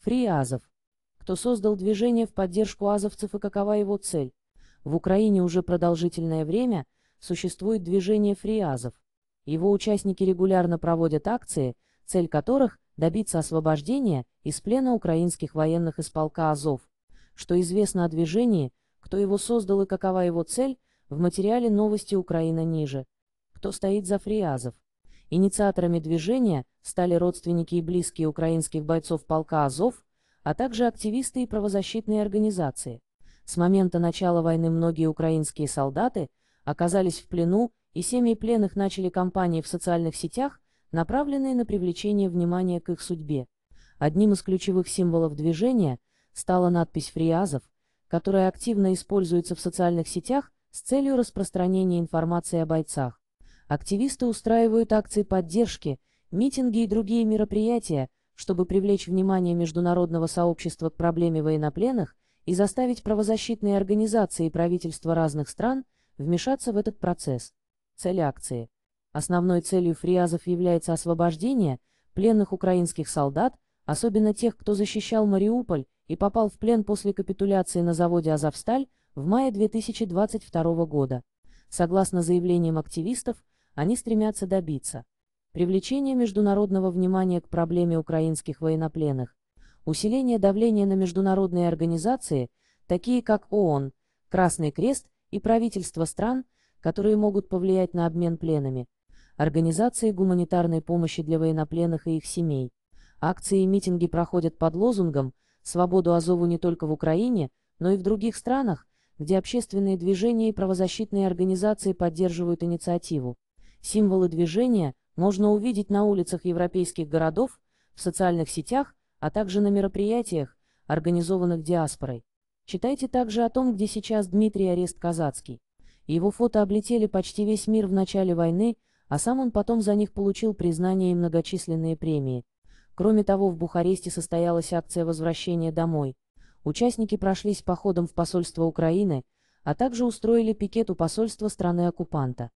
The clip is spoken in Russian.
Фриазов. Кто создал движение в поддержку азовцев и какова его цель? В Украине уже продолжительное время существует движение Фриазов. Его участники регулярно проводят акции, цель которых – добиться освобождения из плена украинских военных из полка Азов. Что известно о движении, кто его создал и какова его цель, в материале «Новости Украина» ниже. Кто стоит за Фриазов? Инициаторами движения стали родственники и близкие украинских бойцов полка «Азов», а также активисты и правозащитные организации. С момента начала войны многие украинские солдаты оказались в плену, и семьи пленных начали кампании в социальных сетях, направленные на привлечение внимания к их судьбе. Одним из ключевых символов движения стала надпись «Фриазов», которая активно используется в социальных сетях с целью распространения информации о бойцах. Активисты устраивают акции поддержки, митинги и другие мероприятия, чтобы привлечь внимание международного сообщества к проблеме военнопленных и заставить правозащитные организации и правительства разных стран вмешаться в этот процесс. Цель акции. Основной целью фриазов является освобождение пленных украинских солдат, особенно тех, кто защищал Мариуполь и попал в плен после капитуляции на заводе «Азовсталь» в мае 2022 года. Согласно заявлениям активистов, они стремятся добиться привлечения международного внимания к проблеме украинских военнопленных, усиления давления на международные организации, такие как ООН, Красный Крест и правительства стран, которые могут повлиять на обмен пленами, организации гуманитарной помощи для военнопленных и их семей. Акции и митинги проходят под лозунгом «Свободу Азову не только в Украине, но и в других странах», где общественные движения и правозащитные организации поддерживают инициативу. Символы движения можно увидеть на улицах европейских городов, в социальных сетях, а также на мероприятиях, организованных диаспорой. Читайте также о том, где сейчас Дмитрий Арест Казацкий. Его фото облетели почти весь мир в начале войны, а сам он потом за них получил признание и многочисленные премии. Кроме того, в Бухаресте состоялась акция возвращения домой». Участники прошлись походом в посольство Украины, а также устроили пикет у посольства страны-оккупанта.